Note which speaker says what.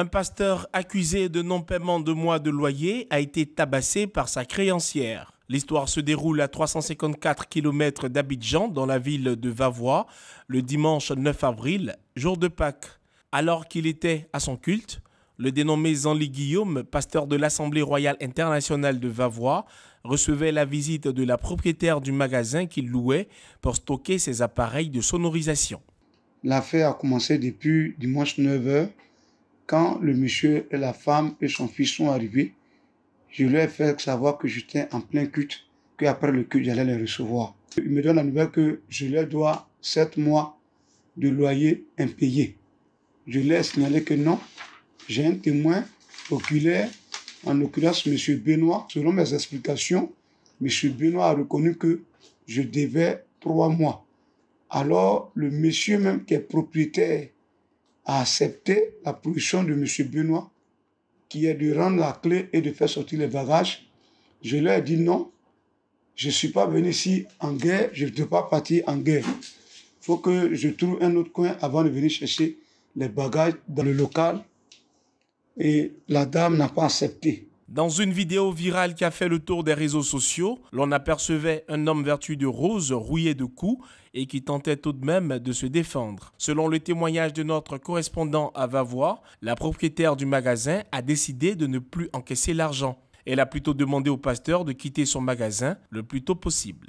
Speaker 1: Un pasteur accusé de non-paiement de mois de loyer a été tabassé par sa créancière. L'histoire se déroule à 354 km d'Abidjan, dans la ville de Vavois, le dimanche 9 avril, jour de Pâques. Alors qu'il était à son culte, le dénommé Zanli Guillaume, pasteur de l'Assemblée royale internationale de Vavois, recevait la visite de la propriétaire du magasin qu'il louait pour stocker ses appareils de sonorisation.
Speaker 2: L'affaire a commencé depuis dimanche 9h quand le monsieur et la femme et son fils sont arrivés, je leur ai fait savoir que j'étais en plein culte, qu'après le culte, j'allais les recevoir. Ils me donnent la nouvelle que je leur dois sept mois de loyer impayé. Je laisse ai signalé que non, j'ai un témoin oculaire, en l'occurrence monsieur Benoît. Selon mes explications, monsieur Benoît a reconnu que je devais trois mois. Alors, le monsieur même qui est propriétaire a accepté la position de M. Benoît, qui est de rendre la clé et de faire sortir les bagages. Je leur ai dit non, je ne suis pas venu ici en guerre, je ne veux pas partir en guerre. Il faut que je trouve un autre coin avant de venir chercher les bagages dans le local. Et la dame n'a pas accepté.
Speaker 1: Dans une vidéo virale qui a fait le tour des réseaux sociaux, l'on apercevait un homme vertu de rose rouillé de coups et qui tentait tout de même de se défendre. Selon le témoignage de notre correspondant à Vavois, la propriétaire du magasin a décidé de ne plus encaisser l'argent. Elle a plutôt demandé au pasteur de quitter son magasin le plus tôt possible.